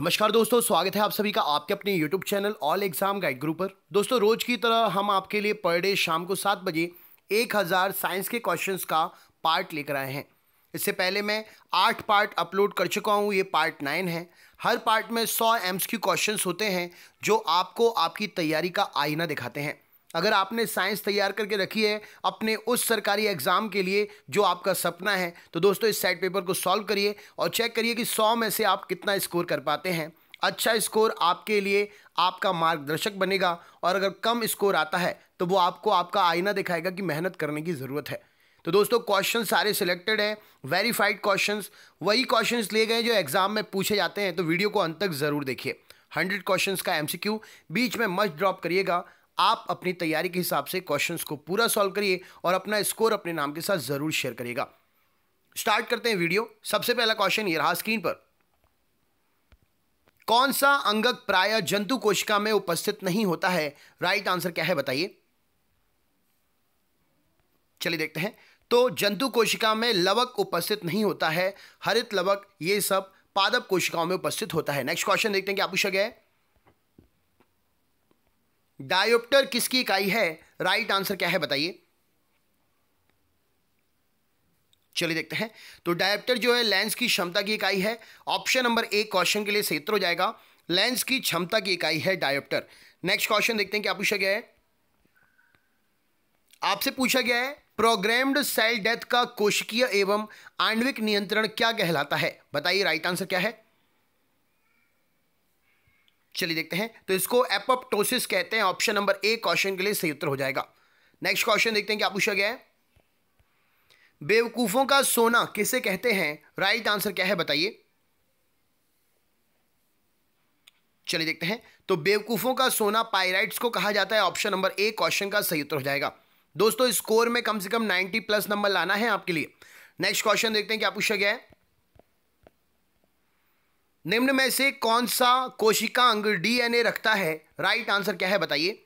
नमस्कार दोस्तों स्वागत है आप सभी का आपके अपने YouTube channel all exam guide group पर दोस्तों रोज की तरह हम आपके लिए पर डे शाम को सात बजे एक हज़ार साइंस के क्वेश्चंस का पार्ट लेकर आए हैं इससे पहले मैं आठ पार्ट अपलोड कर चुका हूँ ये पार्ट नाइन है हर पार्ट में सौ एम्स क्यू क्वेश्चन होते हैं जो आपको आपकी तैयारी का आईना दिखाते हैं अगर आपने साइंस तैयार करके रखी है अपने उस सरकारी एग्ज़ाम के लिए जो आपका सपना है तो दोस्तों इस साइड पेपर को सॉल्व करिए और चेक करिए कि सौ में से आप कितना स्कोर कर पाते हैं अच्छा स्कोर आपके लिए आपका मार्गदर्शक बनेगा और अगर कम स्कोर आता है तो वो आपको आपका आईना दिखाएगा कि मेहनत करने की ज़रूरत है तो दोस्तों क्वेश्चन सारे सिलेक्टेड हैं वेरीफाइड क्वेश्चंस वही क्वेश्चंस लिए गए जो एग्ज़ाम में पूछे जाते हैं तो वीडियो को अंत तक ज़रूर देखिए हंड्रेड क्वेश्चन का एम बीच में मस्ट ड्रॉप करिएगा आप अपनी तैयारी के हिसाब से क्वेश्चंस को पूरा सॉल्व करिए और अपना स्कोर अपने नाम के साथ ज़रूर शेयर करिएगा स्टार्ट करते हैं वीडियो सबसे पहला क्वेश्चन ये रहा स्क्रीन पर कौन सा अंगक प्राय जंतु कोशिका में उपस्थित नहीं होता है राइट आंसर क्या है बताइए चलिए देखते हैं तो जंतु कोशिका में लवक उपस्थित नहीं होता है हरित लवक ये सब पादप कोशिकाओं में उपस्थित होता है नेक्स्ट क्वेश्चन देखते हैं क्या पूछा गया है डायोप्टर किसकी इकाई है राइट आंसर क्या है बताइए चलिए देखते हैं तो डायोप्टर जो है लेंस की क्षमता की इकाई है ऑप्शन नंबर एक क्वेश्चन के लिए क्षेत्र हो जाएगा लेंस की क्षमता की इकाई है डायोप्टर नेक्स्ट क्वेश्चन देखते हैं क्या पूछा गया है आपसे पूछा गया है प्रोग्राम्ड सेल डेथ का कोशिकीय एवं आणविक नियंत्रण क्या कहलाता है बताइए राइट आंसर क्या है चलिए देखते हैं तो इसको एपोप्टोसिस कहते हैं ऑप्शन नंबर ए क्वेश्चन के लिए सही उत्तर हो जाएगा नेक्स्ट क्वेश्चन देखते हैं क्या पूछा गया है बेवकूफों का सोना किसे कहते हैं राइट आंसर क्या है बताइए चलिए देखते हैं तो बेवकूफों का सोना पायराइट्स को कहा जाता है ऑप्शन नंबर ए क्वेश्चन का सही उत्तर हो जाएगा दोस्तों स्कोर में कम से कम 90 प्लस नंबर लाना है आपके लिए नेक्स्ट क्वेश्चन देखते हैं क्या पूछा गया है निम्न में से कौन सा कोशिका अंग डीएनए रखता है राइट आंसर क्या है बताइए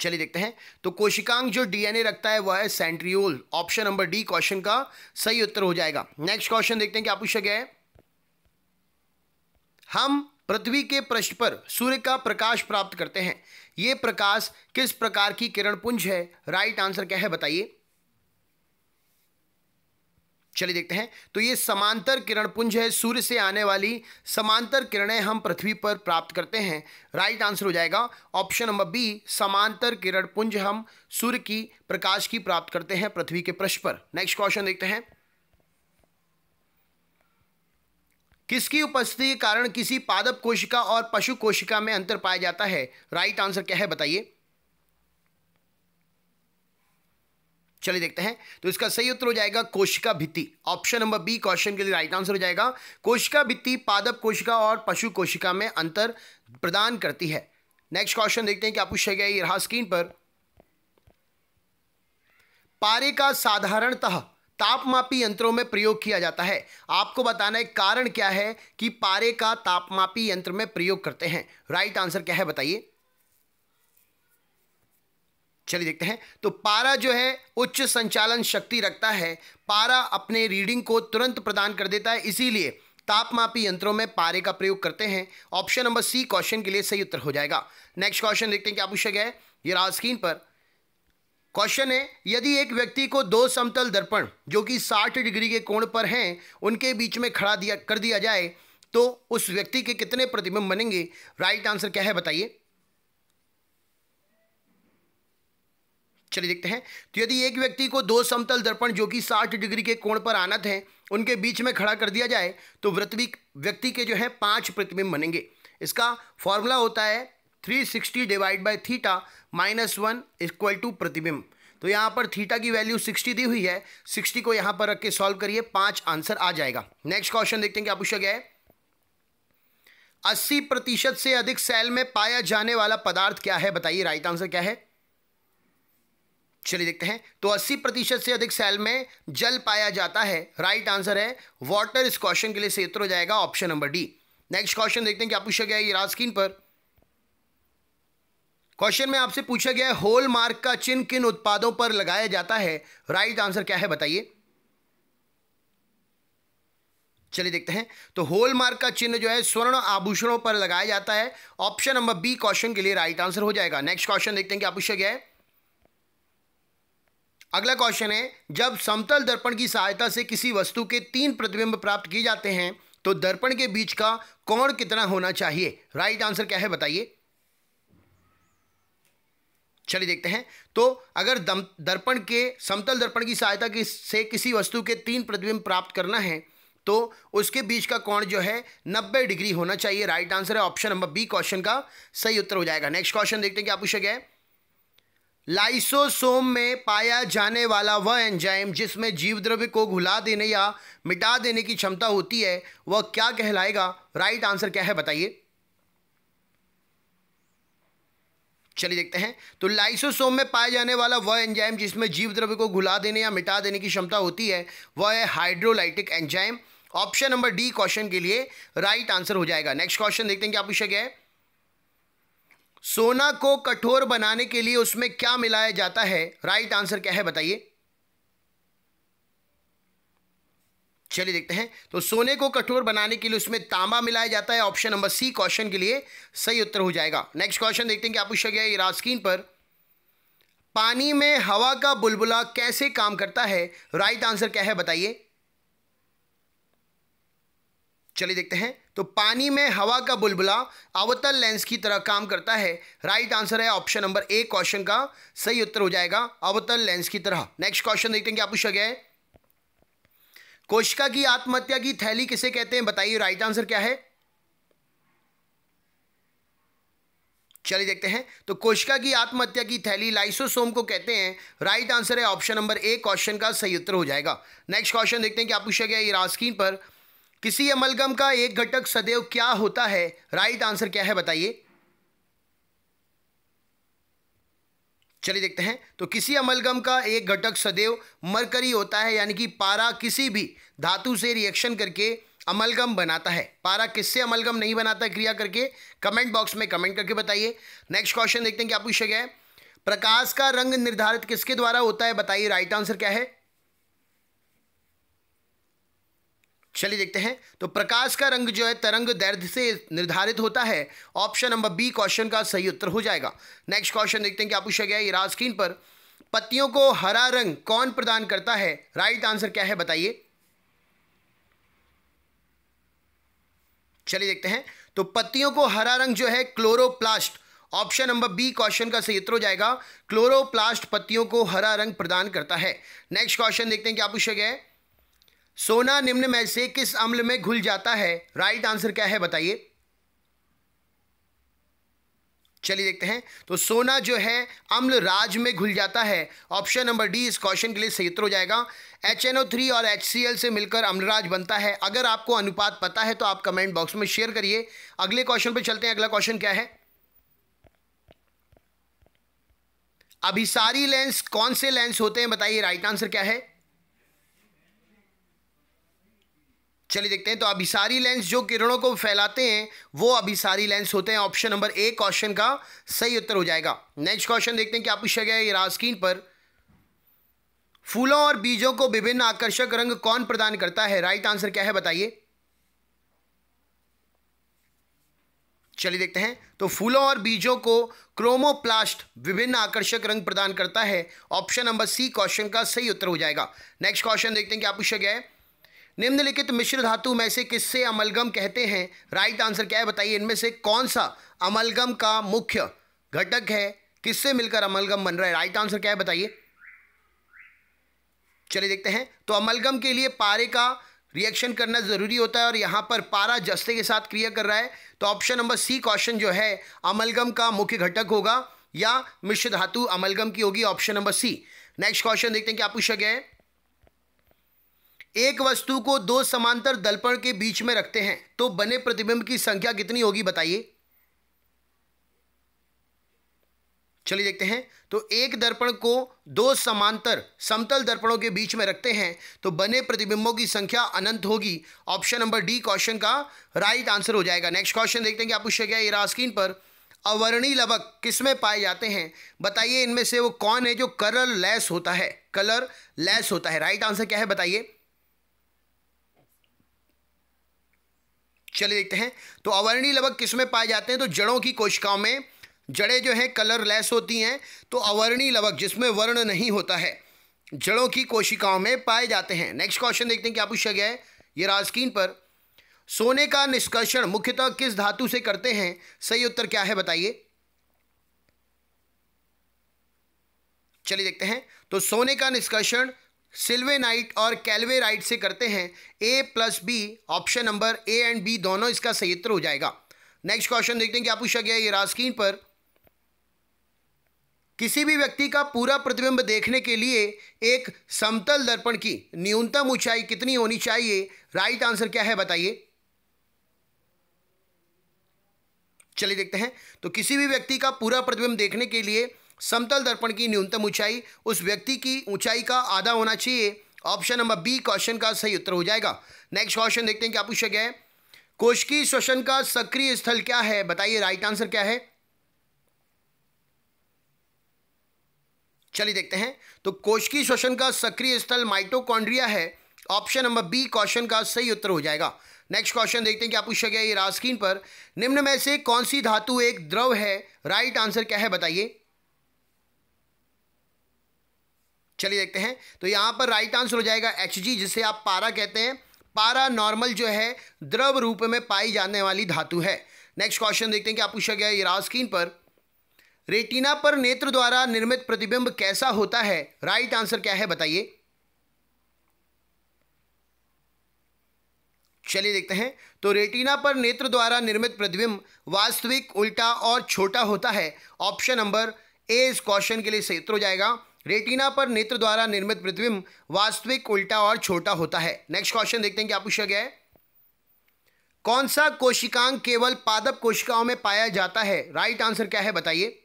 चलिए देखते हैं तो कोशिकांग जो डीएनए रखता है वह है centriole option number D question का सही उत्तर हो जाएगा नेक्स्ट क्वेश्चन देखते हैं क्या पूछा गया है हम पृथ्वी के पृष्ठ पर सूर्य का प्रकाश प्राप्त करते हैं यह प्रकाश किस प्रकार की किरण पुंज है राइट आंसर क्या है बताइए चलिए देखते हैं तो ये समांतर किरण पुंज है सूर्य से आने वाली समांतर किरणें हम पृथ्वी पर प्राप्त करते हैं राइट आंसर हो जाएगा ऑप्शन नंबर बी समांतर किरण पुंज हम सूर्य की प्रकाश की प्राप्त करते हैं पृथ्वी के पृष्ठ पर नेक्स्ट क्वेश्चन देखते हैं किसकी उपस्थिति के कारण किसी पादप कोशिका और पशु कोशिका में अंतर पाया जाता है राइट आंसर क्या है बताइए चलिए देखते हैं तो इसका सही उत्तर हो जाएगा कोशिका भित्ति ऑप्शन नंबर बी क्वेश्चन के लिए राइट आंसर हो जाएगा कोशिका भित्ति पादप कोशिका और पशु कोशिका में अंतर प्रदान करती है नेक्स्ट क्वेश्चन देखते हैं क्या पूछा गया ये रहा स्क्रीन पर पारे का साधारणतः तापमापी यंत्रों में प्रयोग किया जाता है आपको बताना है कारण क्या है कि पारे का तापमापी यंत्र में प्रयोग करते हैं राइट आंसर क्या है बताइए चलिए देखते हैं तो पारा जो है उच्च संचालन शक्ति रखता है पारा अपने रीडिंग को तुरंत प्रदान कर देता है इसीलिए तापमापी यंत्रों में पारे का प्रयोग करते हैं ऑप्शन नंबर सी क्वेश्चन के लिए सही उत्तर हो जाएगा नेक्स्ट क्वेश्चन देखते हैं क्या पूछा गया है ये राजकीन पर क्वेश्चन है यदि एक व्यक्ति को दो समतल दर्पण जो कि 60 डिग्री के कोण पर हैं उनके बीच में खड़ा दिया कर दिया जाए तो उस व्यक्ति के कितने प्रतिबिंब बनेंगे राइट आंसर क्या है बताइए चलिए देखते हैं तो यदि एक व्यक्ति को दो समतल दर्पण जो कि 60 डिग्री के कोण पर आनत हैं उनके बीच में खड़ा कर दिया जाए तो वृत्विक व्यक्ति के जो है पांच प्रतिबिंब बनेंगे इसका फॉर्मूला होता है 360 sixty divide by theta minus one equal to प्रतिबिंब तो यहाँ पर थीटा की वैल्यू 60 दी हुई है 60 को यहाँ पर रख के सॉल्व करिए पांच आंसर आ जाएगा नेक्स्ट क्वेश्चन देखते हैं क्या पूछा गया है अस्सी प्रतिशत से अधिक सेल में पाया जाने वाला पदार्थ क्या है बताइए राइट आंसर क्या है चलिए देखते हैं तो 80 प्रतिशत से अधिक सेल में जल पाया जाता है राइट आंसर है वाटर इस क्वेश्चन के लिए सेत्र हो जाएगा option number D next question देखते हैं क्या पूछा गया ये राज स्क्रीन पर क्वेश्चन में आपसे पूछा गया है होल मार्क का चिन्ह किन उत्पादों पर लगाया जाता है राइट आंसर क्या है बताइए चलिए देखते हैं तो होल मार्क का चिन्ह जो है स्वर्ण आभूषणों पर लगाया जाता है ऑप्शन नंबर बी क्वेश्चन के लिए राइट आंसर हो जाएगा नेक्स्ट क्वेश्चन देखते हैं क्या पूछा गया है अगला क्वेश्चन है जब समतल दर्पण की सहायता से किसी वस्तु के तीन प्रतिबिंब प्राप्त किए जाते हैं तो दर्पण के बीच का कोण कितना होना चाहिए राइट आंसर क्या है बताइए चलिए देखते हैं तो अगर दर्पण के समतल दर्पण की सहायता कि, से किसी वस्तु के तीन प्रतिबिंब प्राप्त करना है तो उसके बीच का कोण जो है 90 डिग्री होना चाहिए राइट आंसर है ऑप्शन नंबर बी क्वेश्चन का सही उत्तर हो जाएगा नेक्स्ट क्वेश्चन देखते हैं क्या पूछा गया है लाइसोसोम में पाया जाने वाला वह एंजाइम जिसमें जीव द्रव्य को घुला देने या मिटा देने की क्षमता होती है वह क्या कहलाएगा राइट आंसर क्या है बताइए चलिए देखते हैं तो लाइसोसोम में पाया जाने वाला वह एंजाइम जिसमें जीव द्रव्य को घुला देने या मिटा देने की क्षमता होती है वह है hydrolytic enzyme option number D question के लिए राइट आंसर हो जाएगा नेक्स्ट क्वेश्चन देखते हैं क्या पूछा गया है सोना को कठोर बनाने के लिए उसमें क्या मिलाया जाता है राइट आंसर क्या है बताइए चलिए देखते हैं तो सोने को कठोर बनाने के लिए उसमें तांबा मिलाया जाता है ऑप्शन नंबर सी क्वेश्चन के लिए सही उत्तर हो जाएगा नेक्स्ट क्वेश्चन देखते हैं क्या पूछा गया इरास्किन पर पानी में हवा का बुलबुला कैसे काम करता है राइट आंसर क्या है बताइए चलिए देखते हैं तो पानी में हवा का बुलबुला अवतल लेंस की तरह काम करता है राइट आंसर है ऑप्शन नंबर ए क्वेश्चन का सही उत्तर हो जाएगा अवतल लेंस की तरह नेक्स्ट क्वेश्चन देखते हैं क्या पूछा गया है कोशिका की आत्महत्या की थैली किसे कहते हैं बताइए राइट आंसर क्या है चलिए देखते हैं तो कोशिका की आत्महत्या की थैली लाइसोसोम को कहते हैं राइट आंसर है ऑप्शन नंबर ए क्वेश्चन का सही उत्तर हो जाएगा नेक्स्ट क्वेश्चन देखते हैं क्या पूछा गया ये पर किसी अमलगम का एक घटक सदैव क्या होता है राइट आंसर क्या है बताइए चलिए देखते हैं तो किसी अमलगम का एक घटक सदैव मरकरी होता है यानी कि पारा किसी भी धातु से रिएक्शन करके अमलगम बनाता है पारा किससे अमलगम नहीं बनाता क्रिया करके कमेंट बॉक्स में कमेंट करके बताइए नेक्स्ट क्वेश्चन देखते हैं क्या पूछा गया है प्रकाश का रंग निर्धारित किसके द्वारा होता है बताइए राइट आंसर क्या है चलिए देखते हैं तो प्रकाश का रंग जो है तरंग दर्द से निर्धारित होता है ऑप्शन नंबर बी क्वेश्चन का सही उत्तर हो जाएगा नेक्स्ट क्वेश्चन देखते हैं क्या पूछा गया ये राज स्क्रीन पर पत्तियों को हरा रंग कौन प्रदान करता है राइट आंसर क्या है बताइए चलिए देखते हैं तो पत्तियों को हरा रंग जो है chloroplast option number B question का सही उत्तर हो जाएगा क्लोरोप्लास्ट पत्तियों को हरा रंग प्रदान करता है नेक्स्ट क्वेश्चन देखते हैं क्या पूछा गया है सोना निम्न में से किस अम्ल में घुल जाता है राइट आंसर क्या है बताइए चलिए देखते हैं तो सोना जो है अम्ल राज में घुल जाता है ऑप्शन नंबर डी इस क्वेश्चन के लिए सही उत्तर हो जाएगा एच थ्री और एच से मिलकर अम्लराज बनता है अगर आपको अनुपात पता है तो आप कमेंट बॉक्स में शेयर करिए अगले क्वेश्चन पर चलते हैं अगला क्वेश्चन क्या है अभिसारी लेंस कौन से लेंस होते हैं बताइए राइट आंसर क्या है चलिए देखते हैं तो अभिसारी लेंस जो किरणों को फैलाते हैं वो अभिसारी लेंस होते हैं ऑप्शन नंबर ए क्वेश्चन का सही उत्तर हो जाएगा नेक्स्ट क्वेश्चन देखते हैं क्या पूछा गया है रास्किन पर फूलों और बीजों को विभिन्न आकर्षक रंग कौन प्रदान करता है राइट आंसर क्या है बताइए चलिए देखते हैं तो फूलों और बीजों को क्रोमोप्लास्ट विभिन्न आकर्षक रंग प्रदान करता है ऑप्शन नंबर सी क्वेश्चन का सही उत्तर हो जाएगा नेक्स्ट क्वेश्चन देखते हैं क्या पूछा गया है निम्नलिखित मिश्र धातु में से किससे अमलगम कहते हैं राइट आंसर क्या है बताइए इनमें से कौन सा अमलगम का मुख्य घटक है किससे मिलकर अमलगम बन रहा है राइट आंसर क्या है बताइए चलिए देखते हैं तो अमलगम के लिए पारे का रिएक्शन करना जरूरी होता है और यहां पर पारा जस्ते के साथ क्रिया कर रहा है तो ऑप्शन नंबर सी क्वेश्चन जो है अमलगम का मुख्य घटक होगा या मिश्र धातु अमलगम की होगी option number C next question देखते हैं क्या पूछा गया है एक वस्तु को दो समांतर दर्पण के बीच में रखते हैं तो बने प्रतिबिंब की संख्या कितनी होगी बताइए चलिए देखते हैं तो एक दर्पण को दो समांतर समतल दर्पणों के बीच में रखते हैं तो बने प्रतिबिंबों की संख्या अनंत होगी ऑप्शन नंबर डी क्वेश्चन का राइट आंसर हो जाएगा नेक्स्ट क्वेश्चन देखते हैं कि आप पूछे गया ये स्क्रीन पर अवर्णी लवक किसमें पाए जाते हैं बताइए इनमें से वो कौन है जो कलर लेस होता है कलर लेस होता है राइट आंसर क्या है बताइए चलिए देखते हैं तो अवर्णी लवक किस में पाए जाते हैं तो जड़ों की कोशिकाओं में जड़ें जो हैं कलर लेस होती हैं तो अवर्णी लवक जिसमें वर्ण नहीं होता है जड़ों की कोशिकाओं में पाए जाते हैं नेक्स्ट क्वेश्चन देखते हैं क्या पूछा गया है ये राजकीन पर सोने का निष्कर्षण मुख्यतः किस धातु से करते हैं सही उत्तर क्या है बताइए चलिए देखते हैं तो सोने का निष्कर्षण सिल्वेनाइट और कैलवेराइट से करते हैं A plus B option number A and B दोनों इसका सही उत्तर हो जाएगा नेक्स्ट क्वेश्चन देखते हैं क्या पूछा गया ये रास्किन पर किसी भी व्यक्ति का पूरा प्रतिबिंब देखने के लिए एक समतल दर्पण की न्यूनतम ऊंचाई कितनी होनी चाहिए राइट आंसर क्या है बताइए चलिए देखते हैं तो किसी भी व्यक्ति का पूरा प्रतिबिंब देखने के लिए समतल दर्पण की न्यूनतम ऊंचाई उस व्यक्ति की ऊंचाई का आधा होना चाहिए ऑप्शन नंबर बी क्वेश्चन का सही उत्तर हो जाएगा नेक्स्ट क्वेश्चन देखते हैं क्या पूछा गया है कोशकी श्वसन का सक्रिय स्थल क्या है बताइए राइट आंसर क्या है चलिए देखते हैं तो कोशकी श्वसन का सक्रिय स्थल माइटोकॉन्ड्रिया है ऑप्शन नंबर बी क्वेश्चन का सही उत्तर हो जाएगा नेक्स्ट क्वेश्चन देखते हैं क्या पूछा गया ये रास्किन पर निम्न में से कौन सी धातु एक द्रव है राइट आंसर क्या है बताइए चलिए देखते हैं तो यहाँ पर राइट आंसर हो जाएगा एच जी जिसे आप पारा कहते हैं पारा नॉर्मल जो है द्रव रूप में पाई जाने वाली धातु है नेक्स्ट क्वेश्चन देखते हैं कि आप पूछा गया इरास्किन पर रेटिना पर नेत्र द्वारा निर्मित प्रतिबिंब कैसा होता है राइट आंसर क्या है बताइए चलिए देखते हैं तो रेटिना पर नेत्र द्वारा निर्मित प्रतिबिंब वास्तविक उल्टा और छोटा होता है ऑप्शन नंबर ए इस क्वेश्चन के लिए सही उत्तर हो जाएगा रेटिना पर नेत्र द्वारा निर्मित प्रतिबिंब वास्तविक उल्टा और छोटा होता है नेक्स्ट क्वेश्चन देखते हैं क्या पूछा गया है कौन सा कोशिकांग केवल पादप कोशिकाओं में पाया जाता है राइट आंसर क्या है बताइए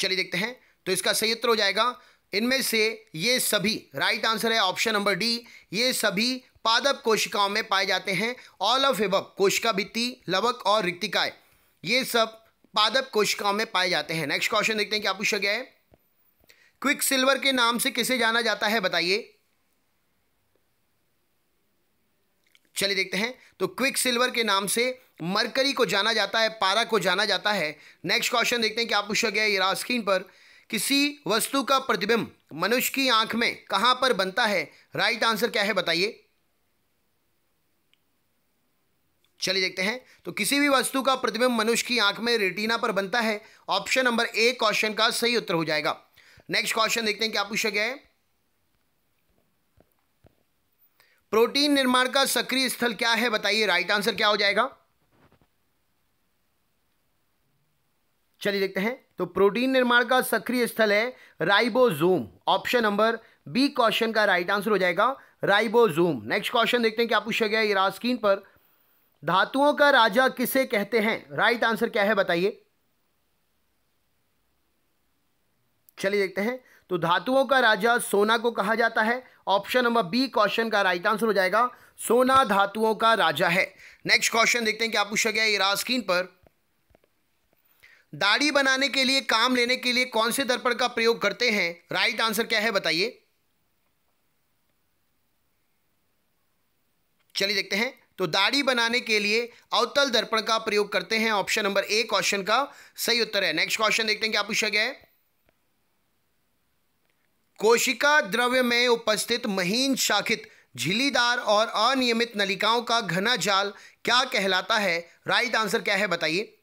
चलिए देखते हैं तो इसका सही उत्तर हो जाएगा इनमें से ये सभी राइट आंसर है ऑप्शन नंबर डी ये सभी पादप कोशिकाओं में पाए जाते हैं ऑल ऑफ एबब कोशिका भित्ति लवक और रिक्तिकाय ये सब पादप कोशिकाओं में पाए जाते हैं नेक्स्ट क्वेश्चन देखते हैं क्या पूछा गया है क्विक सिल्वर के नाम से किसे जाना जाता है बताइए चलिए देखते हैं तो क्विक सिल्वर के नाम से मरकरी को जाना जाता है पारा को जाना जाता है नेक्स्ट क्वेश्चन देखते हैं क्या पूछा गया है स्क्रीन पर किसी वस्तु का प्रतिबिंब मनुष्य की आंख में कहां पर बनता है राइट आंसर क्या है बताइए चलिए देखते हैं तो किसी भी वस्तु का प्रतिबिंब मनुष्य की आंख में रेटिना पर बनता है ऑप्शन नंबर ए क्वेश्चन का सही उत्तर हो जाएगा नेक्स्ट क्वेश्चन देखते हैं क्या पूछा गया है प्रोटीन निर्माण का सक्रिय स्थल क्या है बताइए राइट आंसर क्या हो जाएगा चलिए देखते हैं तो प्रोटीन निर्माण का सक्रिय स्थल है ribosome option number B question का राइट आंसर हो जाएगा राइबोजोम नेक्स्ट क्वेश्चन देखते हैं क्या पूछा गया है इरास्किन पर धातुओं का राजा किसे कहते हैं राइट आंसर क्या है बताइए चलिए देखते हैं तो धातुओं का राजा सोना को कहा जाता है ऑप्शन नंबर बी क्वेश्चन का राइट आंसर हो जाएगा सोना धातुओं का राजा है नेक्स्ट क्वेश्चन देखते हैं क्या पूछा गया ये पर दाढ़ी बनाने के लिए काम लेने के लिए कौन से दर्पण का प्रयोग करते हैं राइट आंसर क्या है बताइए चलिए देखते हैं तो दाढ़ी बनाने के लिए अवतल दर्पण का प्रयोग करते हैं ऑप्शन नंबर ए क्वेश्चन का सही उत्तर है नेक्स्ट क्वेश्चन देखते हैं क्या पूछा गया है कोशिका द्रव्य में उपस्थित महीन शाखित झिलीदार और अनियमित नलिकाओं का घना जाल क्या कहलाता है राइट आंसर क्या है बताइए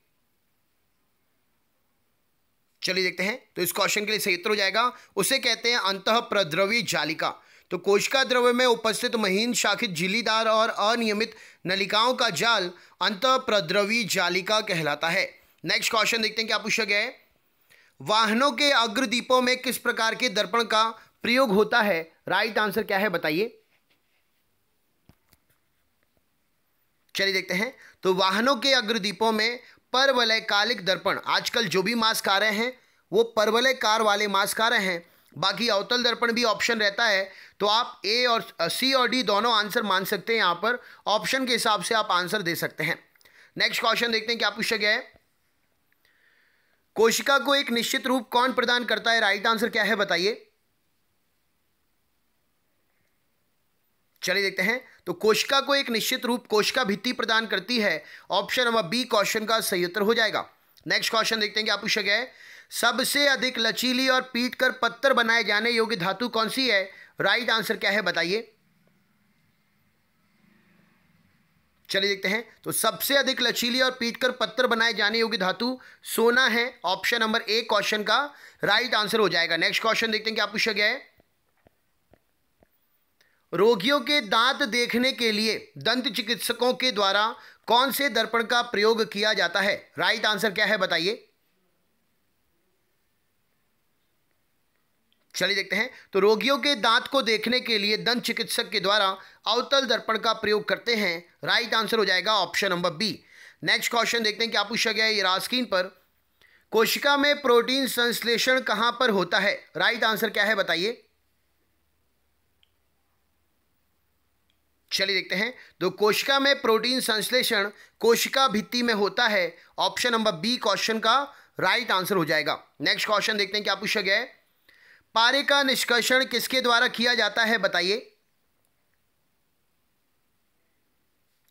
चलिए देखते हैं तो इस क्वेश्चन के लिए सही उत्तर हो जाएगा उसे कहते हैं अंत प्रद्रवी जालिका तो कोशिका द्रव्य में उपस्थित महीन शाखित झीलीदार और अनियमित नलिकाओं का जाल अंत प्रद्रवी जालिका कहलाता है नेक्स्ट क्वेश्चन देखते हैं क्या पूछा गया है वाहनों के अग्रदीपों में किस प्रकार के दर्पण का प्रयोग होता है राइट आंसर क्या है बताइए चलिए देखते हैं तो वाहनों के अग्रदीपों में परवलय कालिक दर्पण आजकल जो भी मास्क आ रहे हैं वो परवलयकार कार वाले मास्क आ रहे हैं बाकी अवतल दर्पण भी ऑप्शन रहता है तो आप ए और सी और डी दोनों आंसर मान सकते हैं यहाँ पर ऑप्शन के हिसाब से आप आंसर दे सकते हैं नेक्स्ट क्वेश्चन देखते हैं क्या पूछा गया है कोशिका को एक निश्चित रूप कौन प्रदान करता है राइट आंसर क्या है बताइए चलिए देखते हैं तो कोशिका को एक निश्चित रूप कोशिका भित्ति प्रदान करती है ऑप्शन नंबर बी क्वेश्चन का सही उत्तर हो जाएगा नेक्स्ट क्वेश्चन देखते हैं क्या पूछा गया है सबसे अधिक लचीली और पीट कर पत्थर बनाए जाने योग्य धातु कौन सी है राइट आंसर क्या है बताइए चलिए देखते हैं तो सबसे अधिक लचीली और पीट कर पत्थर बनाए जाने योग्य धातु सोना है ऑप्शन नंबर ए क्वेश्चन का राइट आंसर हो जाएगा नेक्स्ट क्वेश्चन देखते हैं क्या पूछा गया है रोगियों के दांत देखने के लिए दंत चिकित्सकों के द्वारा कौन से दर्पण का प्रयोग किया जाता है राइट आंसर क्या है बताइए चलिए देखते हैं तो रोगियों के दांत को देखने के लिए दंत चिकित्सक के द्वारा अवतल दर्पण का प्रयोग करते हैं राइट आंसर हो जाएगा option number B next question देखते हैं क्या पूछा गया है रास्किन पर कोशिका में प्रोटीन संश्लेषण कहां पर होता है राइट आंसर क्या है बताइए चलिए देखते हैं तो कोशिका में प्रोटीन संश्लेषण कोशिका भित्ति में होता है ऑप्शन नंबर बी क्वेश्चन का राइट आंसर हो जाएगा नेक्स्ट क्वेश्चन देखते हैं क्या पूछा गया है पारे का निष्कर्षण किसके द्वारा किया जाता है बताइए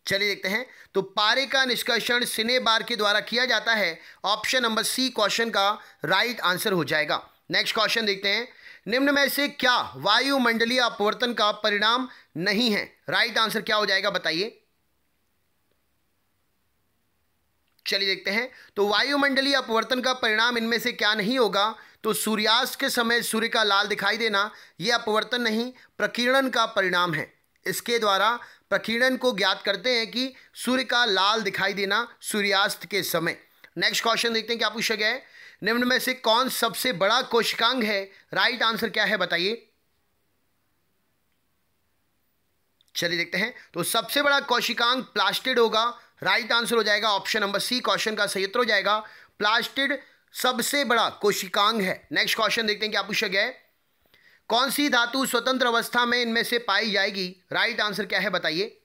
चलिए देखते हैं तो पारे का निष्कर्षण सिने बार के द्वारा किया जाता है ऑप्शन नंबर सी क्वेश्चन का राइट आंसर हो जाएगा नेक्स्ट क्वेश्चन देखते हैं निम्न में से क्या वायुमंडलीय अपवर्तन का परिणाम नहीं है राइट आंसर क्या हो जाएगा बताइए चलिए देखते हैं तो वायुमंडलीय अपवर्तन का परिणाम इनमें से क्या नहीं होगा तो सूर्यास्त के समय सूर्य का लाल दिखाई देना यह अपवर्तन नहीं प्रकीर्णन का परिणाम है इसके द्वारा प्रकीर्णन को ज्ञात करते हैं कि सूर्य का लाल दिखाई देना सूर्यास्त के समय नेक्स्ट क्वेश्चन देखते हैं क्या पूछा गया है निम्न में से कौन सबसे बड़ा कोशिकांग है राइट आंसर क्या है बताइए चलिए देखते हैं तो सबसे बड़ा कोशिकांग प्लास्टिड होगा राइट आंसर हो जाएगा ऑप्शन नंबर सी क्वेश्चन का सही उत्तर हो जाएगा प्लास्टिड सबसे बड़ा कोशिकांग है नेक्स्ट क्वेश्चन देखते हैं क्या पूछा गया है कौन सी धातु स्वतंत्र अवस्था में इनमें से पाई जाएगी राइट आंसर क्या है बताइए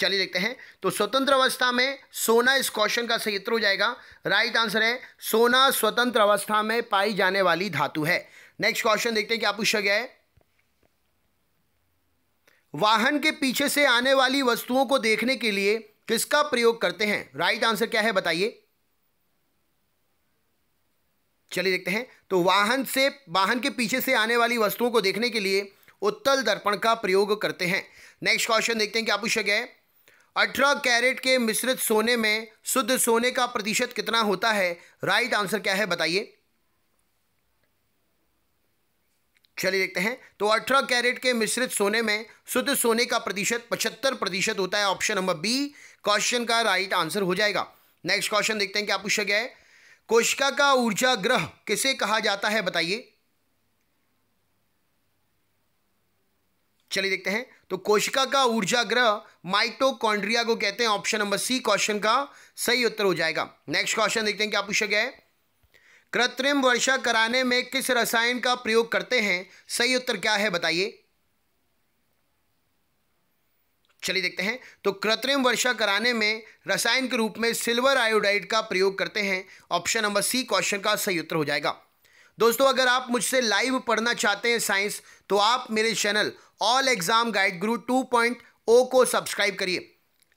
चलिए देखते हैं तो स्वतंत्र अवस्था में सोना इस क्वेश्चन का सही उत्तर हो जाएगा राइट आंसर है सोना स्वतंत्र अवस्था में पाई जाने वाली धातु है नेक्स्ट क्वेश्चन देखते हैं क्या पूछा गया है वाहन के पीछे से आने वाली वस्तुओं को देखने के लिए किसका प्रयोग करते हैं राइट आंसर क्या है बताइए चलिए देखते हैं तो वाहन से वाहन के पीछे से आने वाली वस्तुओं को देखने के लिए उत्तल दर्पण का प्रयोग करते हैं नेक्स्ट क्वेश्चन देखते हैं क्या पूछा गया है अठारह कैरेट के मिश्रित सोने में शुद्ध सोने का प्रतिशत कितना होता है राइट आंसर क्या है बताइए चलिए देखते हैं तो अठारह कैरेट के मिश्रित सोने में शुद्ध सोने का प्रतिशत पचहत्तर प्रतिशत होता है ऑप्शन नंबर बी क्वेश्चन का राइट आंसर हो जाएगा नेक्स्ट क्वेश्चन देखते हैं क्या पूछा गया है कोशिका का ऊर्जा ग्रह किसे कहा जाता है बताइए चलिए देखते हैं तो कोशिका का ऊर्जा ग्रह माइटोकॉन्ड्रिया को कहते हैं ऑप्शन नंबर सी क्वेश्चन का सही उत्तर हो जाएगा नेक्स्ट क्वेश्चन देखते हैं क्या पूछा गया है कृत्रिम वर्षा कराने में किस रसायन का प्रयोग करते हैं सही उत्तर क्या है बताइए चलिए देखते हैं तो कृत्रिम वर्षा कराने में रसायन के रूप में सिल्वर आयोडाइड का प्रयोग करते हैं ऑप्शन नंबर सी क्वेश्चन का सही उत्तर हो जाएगा दोस्तों अगर आप मुझसे लाइव पढ़ना चाहते हैं साइंस तो आप मेरे चैनल ऑल एग्जाम गाइड गुरु ओ को सब्सक्राइब करिए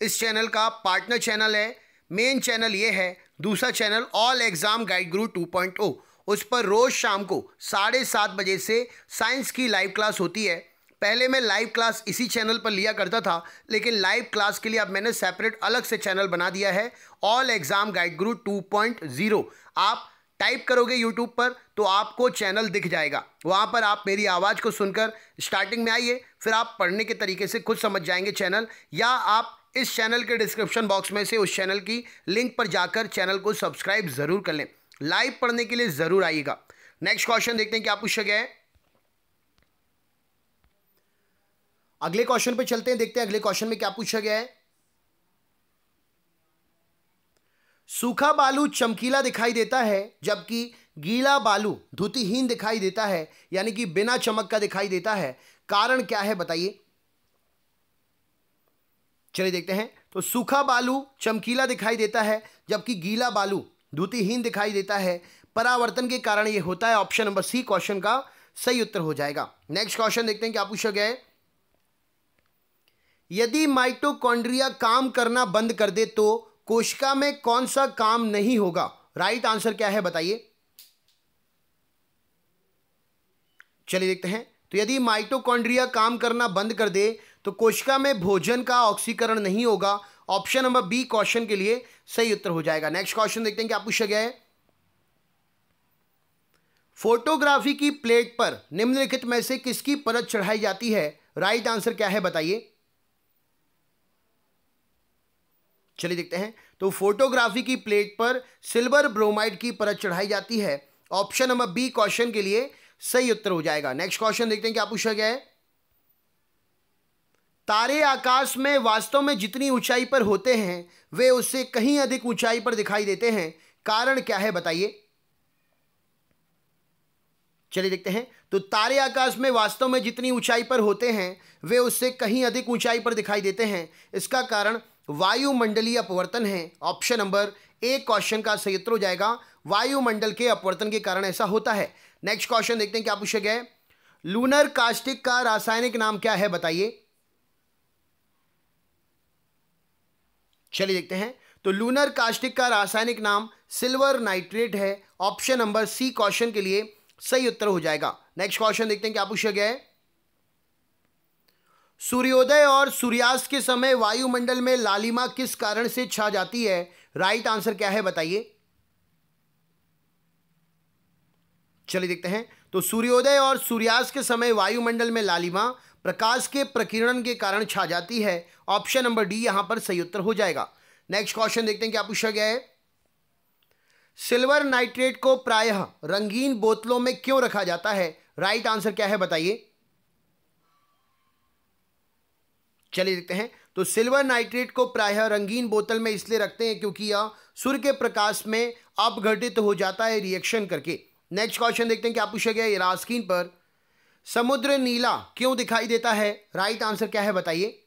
इस चैनल का पार्टनर चैनल है मेन चैनल ये है दूसरा चैनल ऑल एग्जाम गाइड गुरु 2.0 उस पर रोज़ शाम को साढ़े सात बजे से साइंस की लाइव क्लास होती है पहले मैं लाइव क्लास इसी चैनल पर लिया करता था लेकिन लाइव क्लास के लिए अब मैंने सेपरेट अलग से चैनल बना दिया है ऑल एग्जाम गाइड गुरु 2.0 आप टाइप करोगे यूट्यूब पर तो आपको चैनल दिख जाएगा वहाँ पर आप मेरी आवाज़ को सुनकर स्टार्टिंग में आइए फिर आप पढ़ने के तरीके से खुद समझ जाएंगे चैनल या आप इस चैनल के डिस्क्रिप्शन बॉक्स में से उस चैनल की लिंक पर जाकर चैनल को सब्सक्राइब ज़रूर कर लें लाइव पढ़ने के लिए ज़रूर आइएगा नेक्स्ट क्वेश्चन देखते हैं क्या पूछा गया है अगले क्वेश्चन पर चलते हैं देखते हैं अगले क्वेश्चन में क्या पूछा गया है सूखा बालू चमकीला दिखाई देता है जबकि गीला बालू धुतिहीन दिखाई देता है यानी कि बिना चमक का दिखाई देता है कारण क्या है बताइए चलिए देखते हैं तो सूखा बालू चमकीला दिखाई देता है जबकि गीला बालू धूतिहीन दिखाई देता है परावर्तन के कारण ये होता है ऑप्शन नंबर सी क्वेश्चन का सही उत्तर हो जाएगा नेक्स्ट क्वेश्चन देखते हैं क्या पूछा गया है यदि माइटोकॉन्ड्रिया काम करना बंद कर दे तो कोशिका में कौन सा काम नहीं होगा राइट आंसर क्या है बताइए चलिए देखते हैं तो यदि माइटोकॉन्ड्रिया काम करना बंद कर दे तो कोशिका में भोजन का ऑक्सीकरण नहीं होगा ऑप्शन नंबर बी क्वेश्चन के लिए सही उत्तर हो जाएगा नेक्स्ट क्वेश्चन देखते हैं क्या पूछा गया है फोटोग्राफी की प्लेट पर निम्नलिखित में से किसकी परत चढ़ाई जाती है राइट आंसर क्या है बताइए चलिए देखते हैं तो फोटोग्राफी की प्लेट पर सिल्वर ब्रोमाइड की परत चढ़ाई जाती है ऑप्शन नंबर बी क्वेश्चन के लिए सही उत्तर हो जाएगा नेक्स्ट क्वेश्चन देखते हैं क्या पूछा गया है तारे आकाश में वास्तव में जितनी ऊंचाई पर होते हैं वे उससे कहीं अधिक ऊंचाई पर दिखाई देते हैं कारण क्या है बताइए चलिए देखते हैं तो तारे आकाश में वास्तव में जितनी ऊंचाई पर होते हैं वे उससे कहीं अधिक ऊंचाई पर दिखाई देते हैं इसका कारण वायुमंडलीय अपवर्तन है ऑप्शन नंबर एक क्वेश्चन का सही उत्तर हो जाएगा वायुमंडल के अपवर्तन के कारण ऐसा होता है नेक्स्ट क्वेश्चन देखते हैं क्या पूछा गया है लूनर कास्टिक का रासायनिक नाम क्या है बताइए चलिए देखते हैं तो लूनर कास्टिक का रासायनिक नाम सिल्वर नाइट्रेट है ऑप्शन नंबर सी क्वेश्चन के लिए सही उत्तर हो जाएगा नेक्स्ट क्वेश्चन देखते हैं क्या पूछा गया है सूर्योदय और सूर्यास्त के समय वायुमंडल में लालिमा किस कारण से छा जाती है राइट आंसर क्या है बताइए चलिए देखते हैं तो सूर्योदय और सूर्यास्त के समय वायुमंडल में लालिमा प्रकाश के प्रकीर्णन के कारण छा जाती है ऑप्शन नंबर डी यहां पर सही उत्तर हो जाएगा नेक्स्ट क्वेश्चन देखते हैं क्या पूछा गया है सिल्वर नाइट्रेट को प्रायः रंगीन बोतलों में क्यों रखा जाता है राइट आंसर क्या है बताइए चलिए देखते हैं तो सिल्वर नाइट्रेट को प्रायः रंगीन बोतल में इसलिए रखते हैं क्योंकि यह सूर्य के प्रकाश में अपघटित हो जाता है रिएक्शन करके नेक्स्ट क्वेश्चन देखते हैं क्या पूछा गया है रास्किन पर समुद्र नीला क्यों दिखाई देता है राइट आंसर क्या है बताइए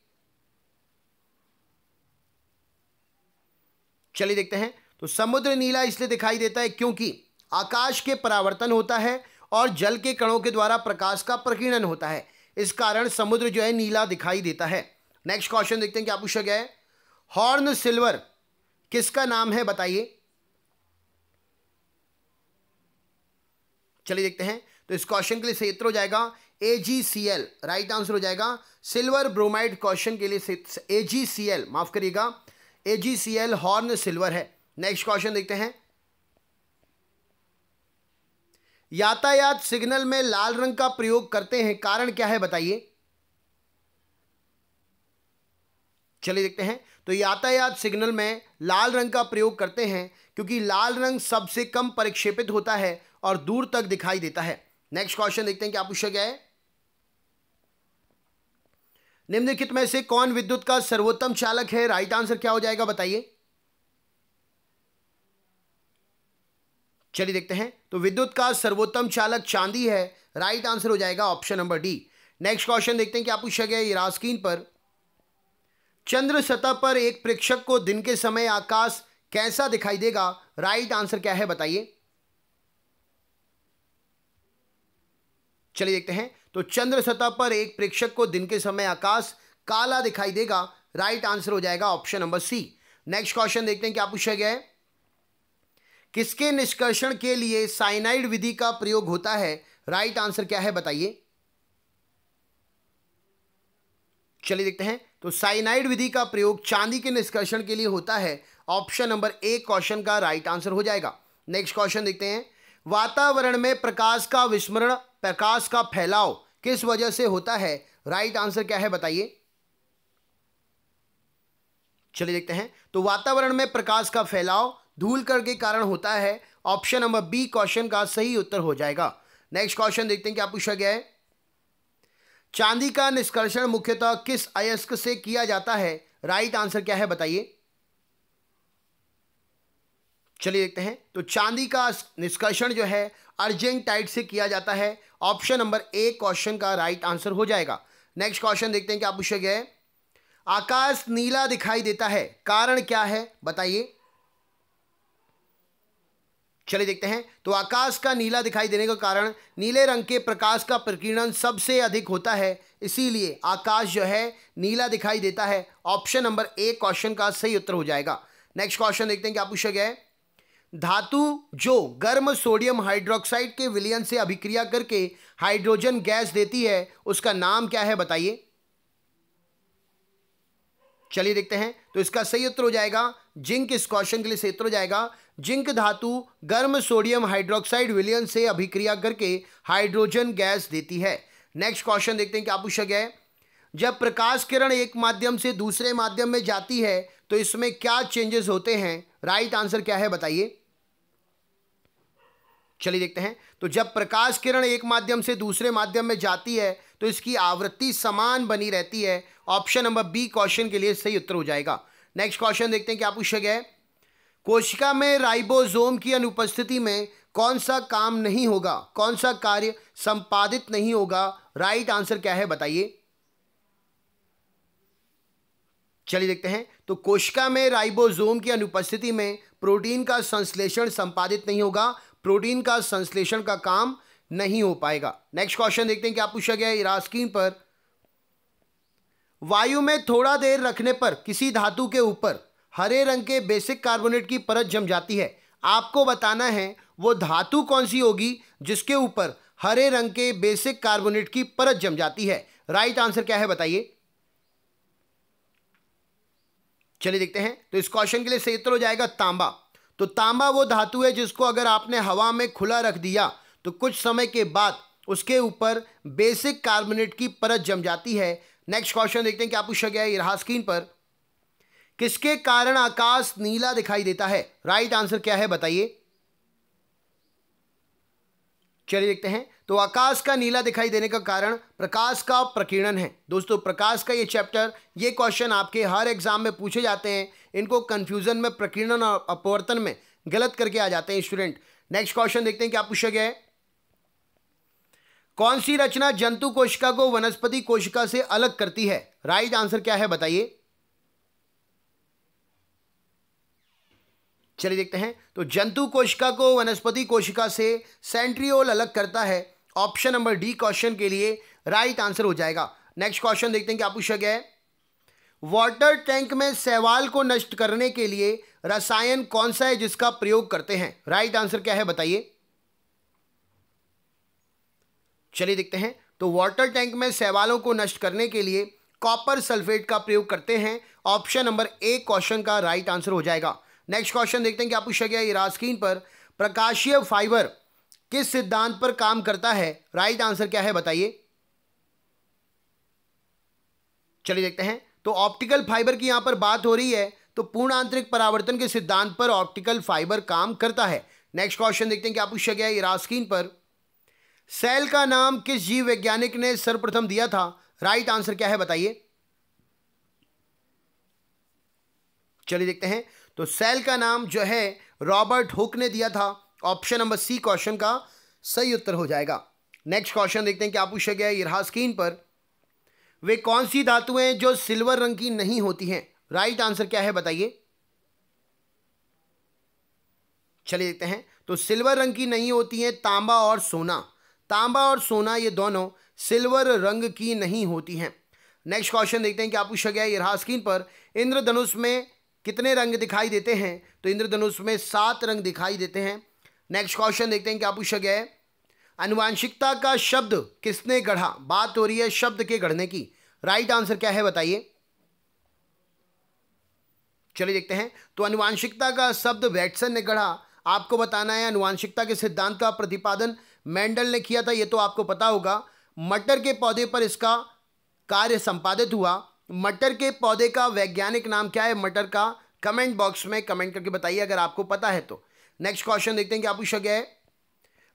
चलिए देखते हैं तो समुद्र नीला इसलिए दिखाई देता है क्योंकि आकाश के परावर्तन होता है और जल के कणों के द्वारा प्रकाश का प्रकीर्णन होता है इस कारण समुद्र जो है नीला दिखाई देता है नेक्स्ट क्वेश्चन देखते हैं क्या पूछा गया है हॉर्न सिल्वर किसका नाम है बताइए चलिए देखते हैं तो इस क्वेश्चन के लिए सही उत्तर हो जाएगा A G C L right answer हो जाएगा सिल्वर ब्रोमाइड क्वेश्चन के लिए ए जी सी एल माफ करिएगा A G C L horn silver है नेक्स्ट क्वेश्चन देखते हैं यातायात सिग्नल में लाल रंग का प्रयोग करते हैं कारण क्या है बताइए चलिए देखते हैं तो यातायात सिग्नल में लाल रंग का प्रयोग करते हैं क्योंकि लाल रंग सबसे कम परिक्षेपित होता है और दूर तक दिखाई देता है नेक्स्ट क्वेश्चन देखते हैं क्या पूछा गया है निम्नलिखित में से कौन विद्युत का सर्वोत्तम चालक है राइट आंसर क्या हो जाएगा बताइए चलिए देखते हैं तो विद्युत का सर्वोत्तम चालक चांदी है राइट आंसर हो जाएगा option number D next question देखते हैं क्या पूछा गया है रास्किन पर चंद्र सतह पर एक प्रेक्षक को दिन के समय आकाश कैसा दिखाई देगा राइट आंसर क्या है बताइए चलिए देखते हैं तो चंद्र सतह पर एक प्रेक्षक को दिन के समय आकाश काला दिखाई देगा राइट आंसर हो जाएगा option number C next question देखते हैं क्या पूछा गया है किसके निष्कर्षण के लिए साइनाइड विधि का प्रयोग होता है राइट आंसर क्या है बताइए चलिए देखते हैं तो साइनाइड विधि का प्रयोग चांदी के निष्कर्षण के लिए होता है ऑप्शन नंबर ए क्वेश्चन का राइट आंसर हो जाएगा नेक्स्ट क्वेश्चन देखते हैं वातावरण में प्रकाश का विस्मरण प्रकाश का फैलाव किस वजह से होता है राइट आंसर क्या है बताइए चलिए देखते हैं तो वातावरण में प्रकाश का फैलाव धूल कर के कारण होता है ऑप्शन नंबर बी क्वेश्चन का सही उत्तर हो जाएगा नेक्स्ट क्वेश्चन देखते हैं क्या पूछा गया है चांदी का निष्कर्षण मुख्यतः किस अयस्क से किया जाता है राइट आंसर क्या है बताइए चलिए देखते हैं तो चांदी का निष्कर्षण जो है अर्जेंटाइट से किया जाता है ऑप्शन नंबर ए क्वेश्चन का राइट आंसर हो जाएगा नेक्स्ट क्वेश्चन देखते हैं क्या पूछा गया है आकाश नीला दिखाई देता है कारण क्या है बताइए चलिए देखते हैं तो आकाश का नीला दिखाई देने का कारण नीले रंग के प्रकाश का प्रकीर्णन सबसे अधिक होता है इसीलिए आकाश जो है नीला दिखाई देता है ऑप्शन नंबर ए क्वेश्चन का सही उत्तर हो जाएगा नेक्स्ट क्वेश्चन देखते हैं क्या पूछा गया है धातु जो गर्म सोडियम हाइड्रोक्साइड के विलयन से अभिक्रिया करके हाइड्रोजन गैस देती है उसका नाम क्या है बताइए चलिए देखते हैं तो इसका सही उत्तर हो जाएगा जिंक इस क्वेश्चन के लिए सही उत्तर हो जाएगा जिंक धातु गर्म सोडियम हाइड्रोक्साइड विलयन से अभिक्रिया करके हाइड्रोजन गैस देती है नेक्स्ट क्वेश्चन देखते हैं क्या पूछा गया है जब प्रकाश किरण एक माध्यम से दूसरे माध्यम में जाती है तो इसमें क्या चेंजेस होते हैं राइट आंसर क्या है बताइए चलिए देखते हैं तो जब प्रकाश किरण एक माध्यम से दूसरे माध्यम में जाती है तो इसकी आवृत्ति समान बनी रहती है ऑप्शन नंबर बी क्वेश्चन के लिए सही उत्तर हो जाएगा नेक्स्ट क्वेश्चन देखते हैं क्या पूछा गया है कोशिका में राइबोसोम की अनुपस्थिति में कौन सा काम नहीं होगा कौन सा कार्य संपादित नहीं होगा राइट आंसर क्या है बताइए चलिए देखते हैं तो कोशिका में राइबोसोम की अनुपस्थिति में प्रोटीन का संश्लेषण संपादित नहीं होगा प्रोटीन का संश्लेषण का काम नहीं हो पाएगा नेक्स्ट क्वेश्चन देखते हैं क्या पूछा गया है इरास्किन पर वायु में थोड़ा देर रखने पर किसी धातु के ऊपर हरे रंग के बेसिक कार्बोनेट की परत जम जाती है आपको बताना है वो धातु कौन सी होगी जिसके ऊपर हरे रंग के बेसिक कार्बोनेट की परत जम जाती है राइट आंसर क्या है बताइए चलिए देखते हैं तो इस क्वेश्चन के लिए सही उत्तर हो जाएगा तांबा तो तांबा वो धातु है जिसको अगर आपने हवा में खुला रख दिया तो कुछ समय के बाद उसके ऊपर बेसिक कार्बोनेट की परत जम जाती है नेक्स्ट क्वेश्चन देखते हैं क्या पूछा गया है रहा स्क्रीन पर किसके कारण आकाश नीला दिखाई देता है राइट आंसर क्या है बताइए चलिए देखते हैं तो आकाश का नीला दिखाई देने का कारण प्रकाश का प्रकीर्णन है दोस्तों प्रकाश का ये चैप्टर ये क्वेश्चन आपके हर एग्जाम में पूछे जाते हैं इनको कन्फ्यूजन में प्रकीर्णन और अपवर्तन में गलत करके आ जाते हैं स्टूडेंट नेक्स्ट क्वेश्चन देखते हैं क्या पूछा गया है कौन सी रचना जंतु कोशिका को वनस्पति कोशिका से अलग करती है राइट आंसर क्या है बताइए चलिए देखते हैं तो जंतु कोशिका को वनस्पति कोशिका से सेंट्रियोल अलग करता है ऑप्शन नंबर डी क्वेश्चन के लिए राइट आंसर हो जाएगा नेक्स्ट क्वेश्चन देखते हैं क्या पूछा गया है वाटर टैंक में सवाल को नष्ट करने के लिए रसायन कौन सा है जिसका प्रयोग करते हैं राइट आंसर क्या है बताइए चलिए देखते हैं तो वाटर टैंक में सवालों को नष्ट करने के लिए कॉपर सल्फेट का प्रयोग करते हैं ऑप्शन नंबर ए क्वेश्चन का राइट आंसर हो जाएगा नेक्स्ट क्वेश्चन देखते हैं क्या पूछा गया इरास्क्रीन पर प्रकाशीय फाइबर किस सिद्धांत पर काम करता है राइट आंसर क्या है बताइए चलिए देखते हैं तो ऑप्टिकल फाइबर की यहाँ पर बात हो रही है तो पूर्ण आंतरिक परावर्तन के सिद्धांत पर ऑप्टिकल फाइबर काम करता है नेक्स्ट क्वेश्चन देखते हैं क्या पूछा गया इरास्किन पर सेल का नाम किस जीव वैज्ञानिक ने सर्वप्रथम दिया था राइट आंसर क्या है बताइए चलिए देखते हैं तो सेल का नाम जो है रॉबर्ट हुक ने दिया था ऑप्शन नंबर सी क्वेश्चन का सही उत्तर हो जाएगा नेक्स्ट क्वेश्चन देखते हैं क्या पूछा गया इरास्किन पर वे कौन सी धातुएं जो सिल्वर रंग की नहीं होती हैं राइट आंसर क्या है बताइए चलिए देखते हैं तो सिल्वर रंग की नहीं होती हैं तांबा और सोना तांबा और सोना ये दोनों सिल्वर रंग की नहीं होती हैं नेक्स्ट क्वेश्चन देखते हैं कि आप पूछा गया ये रहा स्क्रीन पर इंद्रधनुष में कितने रंग दिखाई देते हैं तो इंद्रधनुष में सात रंग दिखाई देते हैं नेक्स्ट क्वेश्चन देखते हैं कि आप पूछा गया है अनुवांशिकता का शब्द किसने गढ़ा बात हो रही है शब्द के गढ़ने की राइट आंसर क्या है बताइए चलिए देखते हैं तो अनुवांशिकता का शब्द वैटसन ने गढ़ा आपको बताना है अनुवांशिकता के सिद्धांत का प्रतिपादन मेंडल ने किया था यह तो आपको पता होगा मटर के पौधे पर इसका कार्य संपादित हुआ मटर के पौधे का वैज्ञानिक नाम क्या है मटर का कमेंट बॉक्स में कमेंट करके बताइए अगर आपको पता है तो नेक्स्ट क्वेश्चन देखते हैं क्या पूछा गया है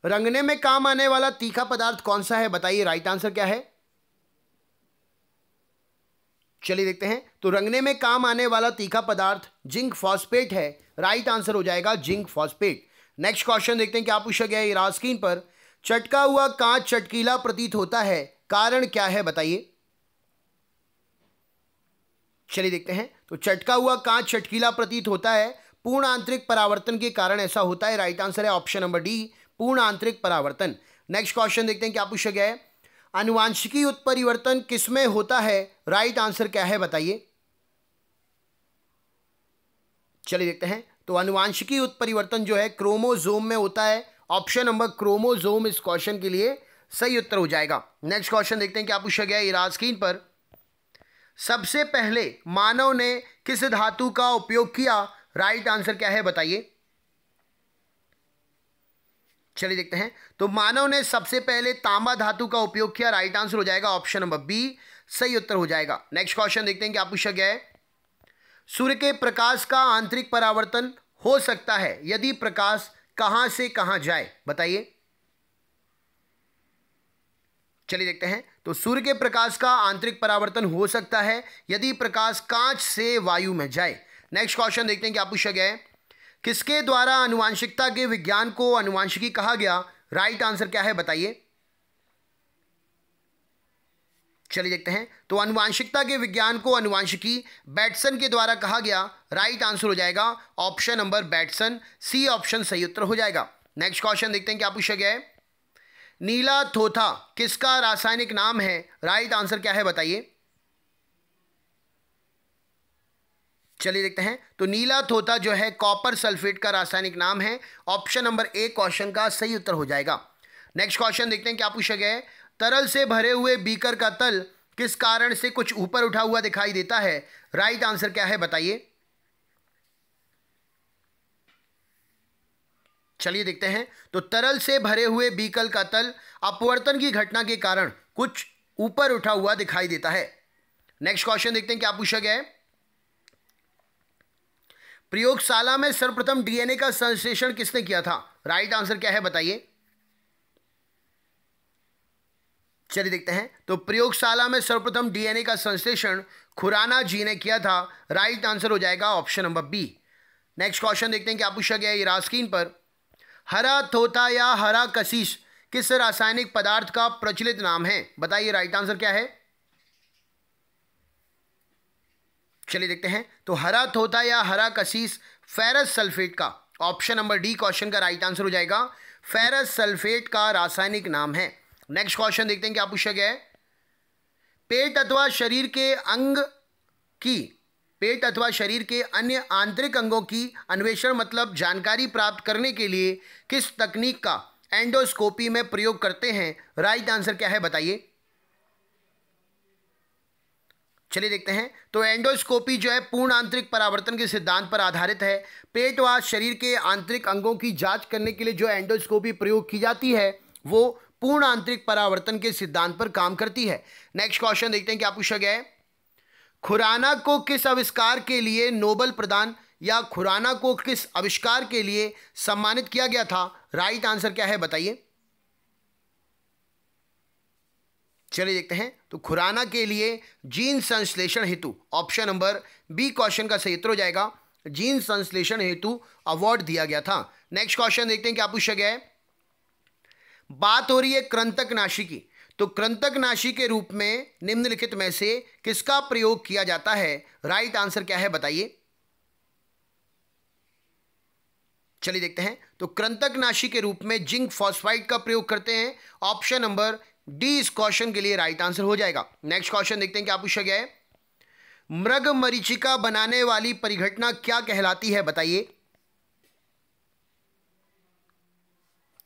रंगने में काम आने वाला तीखा पदार्थ कौन सा है बताइए राइट आंसर क्या है चलिए देखते हैं तो रंगने में काम आने वाला तीखा पदार्थ जिंक फॉस्पेट है राइट आंसर हो जाएगा जिंक फॉस्पेट नेक्स्ट क्वेश्चन देखते हैं क्या पूछा गया है पर चटका हुआ कांच चटकीला प्रतीत होता है कारण क्या है बताइए चलिए देखते हैं तो चटका हुआ कांच चटकीला प्रतीत होता है पूर्ण आंतरिक परावर्तन के कारण ऐसा होता है राइट आंसर है ऑप्शन नंबर डी पूर्ण आंतरिक परावर्तन नेक्स्ट क्वेश्चन देखते हैं क्या पूछा गया है अनुवांशिकी उत्परिवर्तन किसमें होता है राइट right आंसर क्या है बताइए चलिए देखते हैं तो अनुवांशिकी उत्परिवर्तन जो है क्रोमोजोम में होता है ऑप्शन नंबर क्रोमोजोम इस क्वेश्चन के लिए सही उत्तर हो जाएगा नेक्स्ट क्वेश्चन देखते हैं क्या पूछा गया इराजकीन पर सबसे पहले मानव ने किस धातु का उपयोग किया राइट right आंसर क्या है बताइए चलिए देखते हैं तो मानव ने सबसे पहले तांबा धातु का उपयोग किया राइट आंसर हो जाएगा ऑप्शन नंबर बी सही उत्तर हो जाएगा नेक्स्ट क्वेश्चन देखते हैं क्या पूछा गया है सूर्य के प्रकाश का आंतरिक परावर्तन हो सकता है यदि प्रकाश कहां से कहां जाए बताइए चलिए देखते हैं तो सूर्य के प्रकाश का आंतरिक परावर्तन हो सकता है यदि प्रकाश कांच से वायु में जाए नेक्स्ट क्वेश्चन देखते हैं क्या पूछा गया है किसके द्वारा अनुवांशिकता के विज्ञान को अनुवांशिकी कहा गया राइट आंसर क्या है बताइए चलिए देखते हैं तो अनुवांशिकता के विज्ञान को अनुवांशिकी बैटसन के द्वारा कहा गया राइट आंसर हो जाएगा option number Bateson C option सही उत्तर हो जाएगा नेक्स्ट क्वेश्चन देखते हैं क्या पूछा गया है नीला थोथा किसका रासायनिक नाम है राइट आंसर क्या है बताइए चलिए देखते हैं तो नीला थोता जो है कॉपर सल्फेट का रासायनिक नाम है ऑप्शन नंबर ए क्वेश्चन का सही उत्तर हो जाएगा नेक्स्ट क्वेश्चन देखते हैं क्या पूछा गया है तरल से भरे हुए बीकर का तल किस कारण से कुछ ऊपर उठा हुआ दिखाई देता है राइट आंसर क्या है बताइए चलिए देखते हैं तो तरल से भरे हुए बीकल का तल अपवर्तन की घटना के कारण कुछ ऊपर उठा हुआ दिखाई देता है नेक्स्ट क्वेश्चन देखते हैं क्या पूछा गया है प्रयोगशाला में सर्वप्रथम डीएनए का संश्लेषण किसने किया था राइट आंसर क्या है बताइए चलिए देखते हैं तो प्रयोगशाला में सर्वप्रथम डीएनए का संश्लेषण खुराना जी ने किया था राइट आंसर हो जाएगा option number B next question देखते हैं क्या पूछा गया ये पर हरा थोता या हरा कशिश किस रासायनिक पदार्थ का प्रचलित नाम है बताइए राइट आंसर क्या है चलिए देखते हैं तो हरा थोता या हरा कसीस फेरस सल्फेट का ऑप्शन नंबर डी क्वेश्चन का राइट आंसर हो जाएगा फेरस सल्फेट का रासायनिक नाम है नेक्स्ट क्वेश्चन देखते हैं क्या पूछा गया है पेट अथवा शरीर के अंग की पेट अथवा शरीर के अन्य आंतरिक अंगों की अन्वेषण मतलब जानकारी प्राप्त करने के लिए किस तकनीक का एंडोस्कोपी में प्रयोग करते हैं राइट आंसर क्या है बताइए चलिए देखते हैं तो एंडोस्कोपी जो है पूर्ण आंतरिक परावर्तन के सिद्धांत पर आधारित है पेट व शरीर के आंतरिक अंगों की जांच करने के लिए जो एंडोस्कोपी प्रयोग की जाती है वो पूर्ण आंतरिक परावर्तन के सिद्धांत पर काम करती है नेक्स्ट क्वेश्चन देखते हैं क्या पूछा गया है खुराना को किस आविष्कार के लिए नोबल प्रदान या खुराना को किस आविष्कार के लिए सम्मानित किया गया था राइट आंसर क्या है बताइए चलिए देखते हैं तो खुराना के लिए जीन संश्लेषण हेतु ऑप्शन नंबर बी क्वेश्चन का सही उत्तर हो जाएगा जीन संश्लेषण हेतु अवार्ड दिया गया था नेक्स्ट क्वेश्चन देखते हैं क्या पूछा गया है बात हो रही है कृंतक नाशी की तो क्रंतक नाशी के रूप में निम्नलिखित में से किसका प्रयोग किया जाता है राइट आंसर क्या है बताइए चलिए देखते हैं तो क्रंतक नाशी के रूप में जिंक फॉस्फाइड का प्रयोग करते हैं ऑप्शन नंबर डी इस क्वेश्चन के लिए राइट आंसर हो जाएगा नेक्स्ट क्वेश्चन देखते हैं क्या पूछा गया है मृग मरीचिका बनाने वाली परिघटना क्या कहलाती है बताइए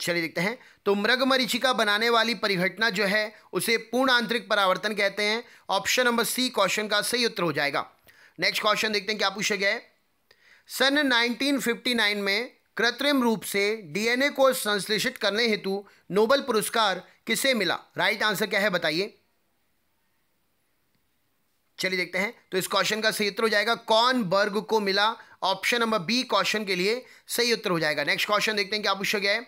चलिए देखते हैं तो मृग मरीचिका बनाने वाली परिघटना जो है उसे पूर्ण आंतरिक परावर्तन कहते हैं ऑप्शन नंबर सी क्वेश्चन का सही उत्तर हो जाएगा नेक्स्ट क्वेश्चन देखते हैं क्या पूछा गया है सन 1959 में कृत्रिम रूप से डीएनए को संश्लेषित करने हेतु नोबल पुरस्कार किसे मिला राइट आंसर क्या है बताइए चलिए देखते हैं तो इस क्वेश्चन का सही उत्तर हो जाएगा कौन वर्ग को मिला ऑप्शन नंबर बी क्वेश्चन के लिए सही उत्तर हो जाएगा नेक्स्ट क्वेश्चन देखते हैं क्या पूछा गया है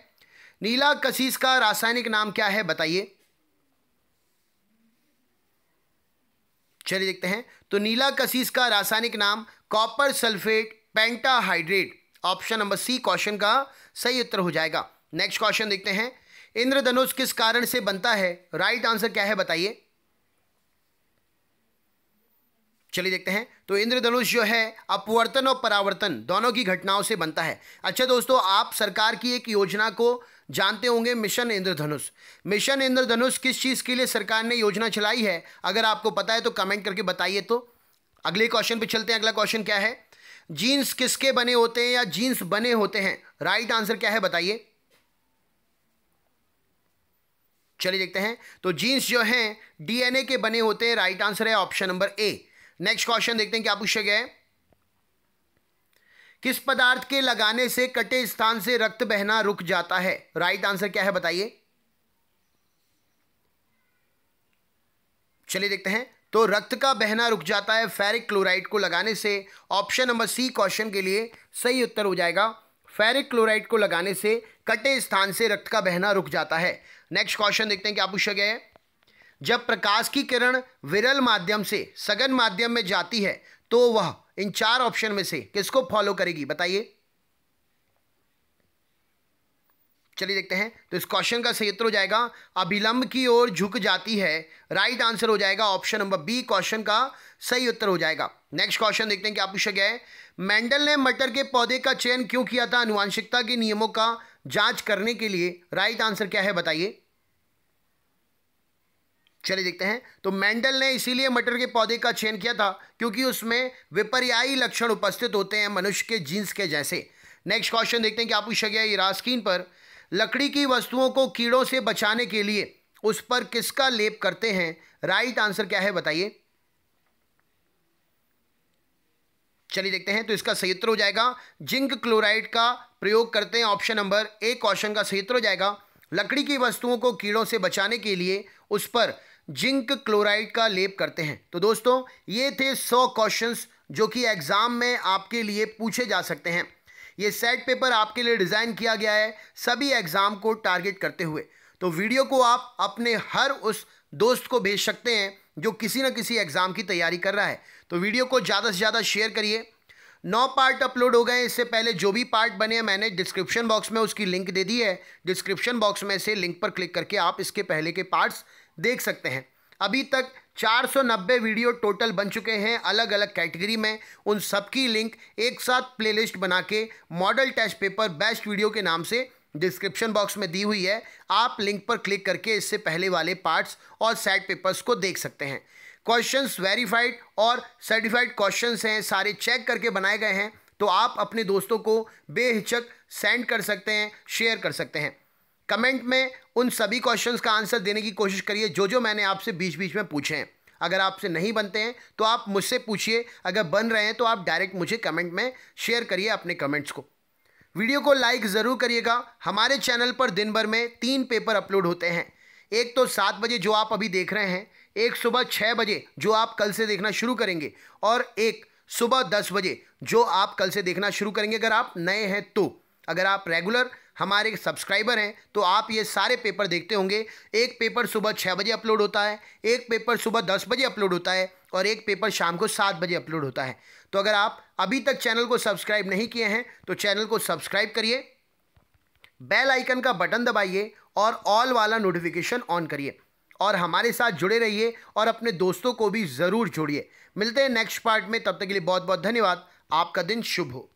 नीला कसीस का रासायनिक नाम क्या है बताइए चलिए देखते हैं तो नीला कसीस का रासायनिक नाम copper sulphate pentahydrate option number C question का सही उत्तर हो जाएगा नेक्स्ट क्वेश्चन देखते हैं इंद्रधनुष किस कारण से बनता है राइट आंसर क्या है बताइए चलिए देखते हैं तो इंद्रधनुष जो है अपवर्तन और परावर्तन दोनों की घटनाओं से बनता है अच्छा दोस्तों आप सरकार की एक योजना को जानते होंगे मिशन इंद्रधनुष मिशन इंद्रधनुष किस चीज़ के लिए सरकार ने योजना चलाई है अगर आपको पता है तो कमेंट करके बताइए तो अगले क्वेश्चन पे चलते हैं अगला क्वेश्चन क्या है जीन्स किसके बने होते हैं या जीन्स बने होते हैं राइट आंसर क्या है बताइए चलिए देखते हैं तो जीन्स जो है डीएनए के बने होते हैं राइट आंसर है option number A next question देखते हैं क्या पूछा गया है किस पदार्थ के लगाने से कटे स्थान से रक्त बहना रुक जाता है राइट आंसर क्या है बताइए चलिए देखते हैं तो रक्त का बहना रुक जाता है फेरिक क्लोराइड को लगाने से ऑप्शन नंबर सी क्वेश्चन के लिए सही उत्तर हो जाएगा फेरिक क्लोराइड को लगाने से कटे स्थान से रक्त का बहना रुक जाता है नेक्स्ट क्वेश्चन देखते हैं क्या पूछा गया है जब प्रकाश की किरण विरल माध्यम से सघन माध्यम में जाती है तो वह इन चार ऑप्शन में से किसको फॉलो करेगी बताइए चलिए देखते हैं तो इस क्वेश्चन का सही उत्तर हो जाएगा अभिलंब की ओर झुक जाती है राइट आंसर हो जाएगा ऑप्शन नंबर बी क्वेश्चन का सही उत्तर हो जाएगा नेक्स्ट क्वेश्चन देखते हैं क्या पूछा गया है मेंडल ने मटर के पौधे का चयन क्यों किया था अनुवांशिकता के नियमों का जांच करने के लिए राइट आंसर क्या है बताइए चलिए देखते हैं तो मेंडल ने इसीलिए मटर के पौधे का चयन किया था क्योंकि उसमें विपर्यायी लक्षण उपस्थित होते हैं मनुष्य के जींस के जैसे नेक्स्ट क्वेश्चन देखते हैं आप पूछा गया इरास्किन पर लकड़ी की वस्तुओं को कीड़ों से बचाने के लिए उस पर किसका लेप करते हैं राइट आंसर क्या है बताइए चलिए देखते हैं तो इसका सही उत्तर हो जाएगा जिंक क्लोराइड का प्रयोग करते हैं ऑप्शन नंबर ए क्वेश्चन का सही हो जाएगा लकड़ी की वस्तुओं को कीड़ों से बचाने के लिए उस पर जिंक क्लोराइड का लेप करते हैं तो दोस्तों ये थे सौ क्वेश्चंस जो कि एग्ज़ाम में आपके लिए पूछे जा सकते हैं ये सेट पेपर आपके लिए डिज़ाइन किया गया है सभी एग्ज़ाम को टारगेट करते हुए तो वीडियो को आप अपने हर उस दोस्त को भेज सकते हैं जो किसी न किसी एग्ज़ाम की तैयारी कर रहा है तो वीडियो को ज़्यादा से ज़्यादा शेयर करिए नौ पार्ट अपलोड हो गए इससे पहले जो भी पार्ट बने मैंने डिस्क्रिप्शन बॉक्स में उसकी लिंक दे दी है डिस्क्रिप्शन बॉक्स में से लिंक पर क्लिक करके आप इसके पहले के पार्ट्स देख सकते हैं अभी तक 490 वीडियो टोटल बन चुके हैं अलग अलग कैटेगरी में उन सबकी लिंक एक साथ प्लेलिस्ट बना के model test paper best video के नाम से डिस्क्रिप्शन बॉक्स में दी हुई है आप लिंक पर क्लिक करके इससे पहले वाले पार्ट्स और सेट पेपर्स को देख सकते हैं क्वेश्चंस वेरीफाइड और सर्टिफाइड क्वेश्चंस हैं सारे चेक करके बनाए गए हैं तो आप अपने दोस्तों को बेहिचक सेंड कर सकते हैं शेयर कर सकते हैं कमेंट में उन सभी क्वेश्चंस का आंसर देने की कोशिश करिए जो जो मैंने आपसे बीच बीच में पूछे हैं अगर आपसे नहीं बनते हैं तो आप मुझसे पूछिए अगर बन रहे हैं तो आप डायरेक्ट मुझे कमेंट में शेयर करिए अपने कमेंट्स को वीडियो को लाइक ज़रूर करिएगा हमारे चैनल पर दिन भर में तीन पेपर अपलोड होते हैं एक तो सात बजे जो आप अभी देख रहे हैं एक सुबह छः बजे जो आप कल से देखना शुरू करेंगे और एक सुबह दस बजे जो आप कल से देखना शुरू करेंगे अगर आप नए हैं तो अगर आप रेगुलर हमारे सब्सक्राइबर हैं तो आप ये सारे पेपर देखते होंगे एक पेपर सुबह छः बजे अपलोड होता है एक पेपर सुबह दस बजे अपलोड होता है और एक पेपर शाम को सात बजे अपलोड होता है तो अगर आप अभी तक चैनल को सब्सक्राइब नहीं किए हैं तो चैनल को सब्सक्राइब करिए बेल आइकन का बटन दबाइए और ऑल वाला नोटिफिकेशन ऑन करिए और हमारे साथ जुड़े रहिए और अपने दोस्तों को भी ज़रूर जोड़िए मिलते हैं नेक्स्ट पार्ट में तब तक के लिए बहुत बहुत धन्यवाद आपका दिन शुभ हो